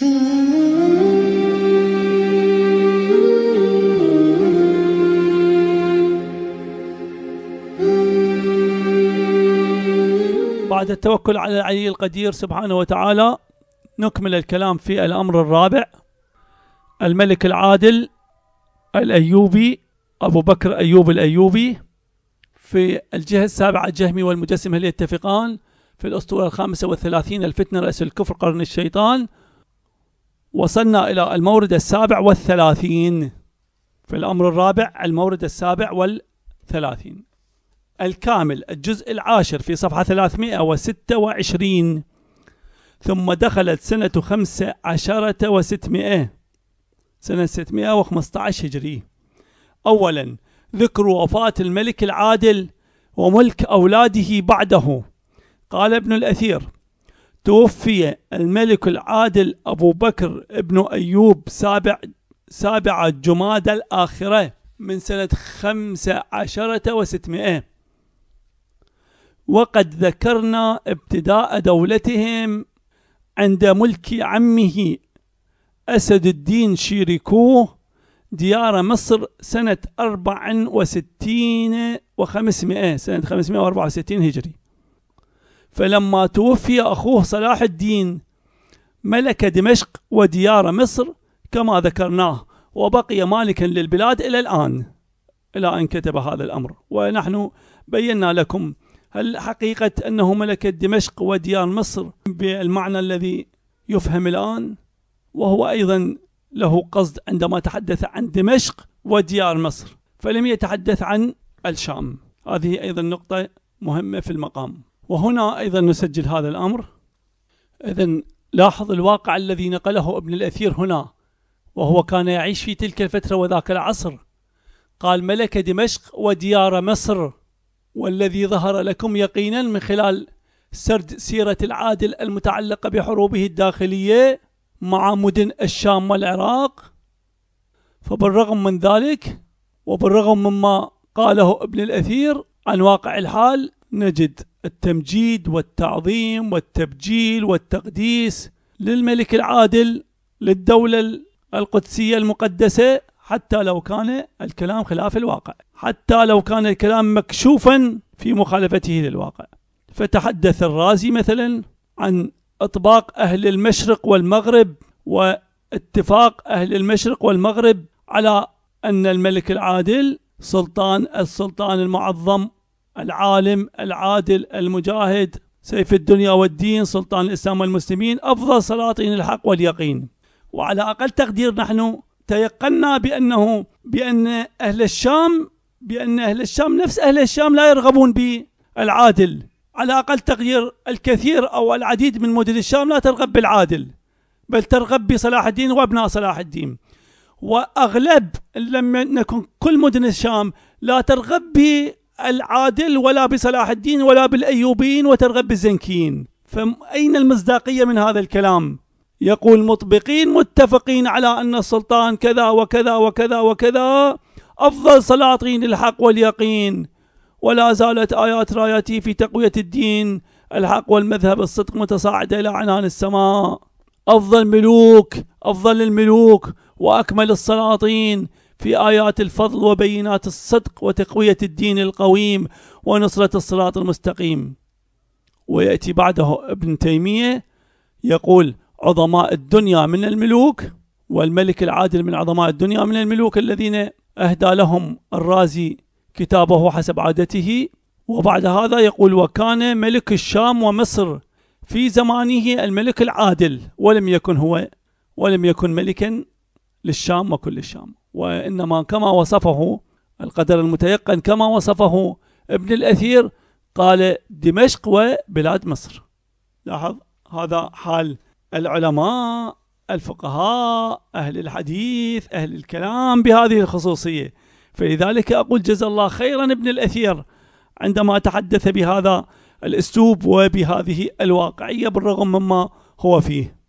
بعد التوكل على العلي القدير سبحانه وتعالى نكمل الكلام في الأمر الرابع الملك العادل الأيوبي أبو بكر أيوب الأيوبي في الجهة السابعة الجهمي والمجسمة يتفقان في الأسطورة الخامسة والثلاثين الفتنة رأس الكفر قرن الشيطان وصلنا إلى المورد السابع والثلاثين في الأمر الرابع المورد السابع والثلاثين الكامل الجزء العاشر في صفحة 326 ثم دخلت سنة خمسة عشرة وستمائة سنة 615 هجري أولا ذكر وفاة الملك العادل وملك أولاده بعده قال ابن الأثير توفي الملك العادل أبو بكر ابن أيوب سابع سابعة جماد الآخرة من سنة خمسة عشرة وستمائة وقد ذكرنا ابتداء دولتهم عند ملك عمه أسد الدين شيركوه ديار مصر سنة أربع وستين وخمسمائة سنة خمسمائة وأربعة وستين هجري فلما توفي أخوه صلاح الدين ملك دمشق وديار مصر كما ذكرناه وبقي مالكا للبلاد إلى الآن إلى أن كتب هذا الأمر ونحن بينا لكم هل حقيقة أنه ملك دمشق وديار مصر بالمعنى الذي يفهم الآن وهو أيضا له قصد عندما تحدث عن دمشق وديار مصر فلم يتحدث عن الشام هذه أيضا نقطة مهمة في المقام وهنا أيضا نسجل هذا الأمر إذا لاحظ الواقع الذي نقله ابن الأثير هنا وهو كان يعيش في تلك الفترة وذاك العصر قال ملك دمشق وديار مصر والذي ظهر لكم يقينا من خلال سرد سيرة العادل المتعلقة بحروبه الداخلية مع مدن الشام والعراق فبالرغم من ذلك وبالرغم مما قاله ابن الأثير عن واقع الحال نجد التمجيد والتعظيم والتبجيل والتقديس للملك العادل للدولة القدسية المقدسة حتى لو كان الكلام خلاف الواقع حتى لو كان الكلام مكشوفا في مخالفته للواقع فتحدث الرازي مثلا عن اطباق اهل المشرق والمغرب واتفاق اهل المشرق والمغرب على ان الملك العادل سلطان السلطان المعظم العالم العادل المجاهد سيف الدنيا والدين سلطان الإسلام والمسلمين أفضل سلاطين الحق واليقين وعلى أقل تقدير نحن تيقنا بأنه بأن أهل الشام بأن أهل الشام نفس أهل الشام لا يرغبون بالعادل على أقل تقدير الكثير أو العديد من مدن الشام لا ترغب بالعادل بل ترغب بصلاح الدين وابناء صلاح الدين واغلب لم نكن كل مدن الشام لا ترغب العادل ولا بصلاح الدين ولا بالأيوبيين وترغب بالزنكيين فأين المصداقية من هذا الكلام يقول مطبقين متفقين على أن السلطان كذا وكذا وكذا وكذا أفضل سلاطين الحق واليقين ولا زالت آيات راياتي في تقوية الدين الحق والمذهب الصدق متصاعدة إلى عنان السماء أفضل ملوك أفضل الملوك وأكمل السلاطين في آيات الفضل وبينات الصدق وتقوية الدين القويم ونصرة الصراط المستقيم ويأتي بعده ابن تيمية يقول عظماء الدنيا من الملوك والملك العادل من عظماء الدنيا من الملوك الذين أهدى لهم الرازي كتابه حسب عادته وبعد هذا يقول وكان ملك الشام ومصر في زمانه الملك العادل ولم يكن هو ولم يكن ملكا للشام وكل الشام وإنما كما وصفه القدر المتيقن كما وصفه ابن الأثير قال دمشق وبلاد مصر لاحظ هذا حال العلماء الفقهاء أهل الحديث أهل الكلام بهذه الخصوصية فلذلك أقول جزا الله خيرا ابن الأثير عندما تحدث بهذا الأسلوب وبهذه الواقعية بالرغم مما هو فيه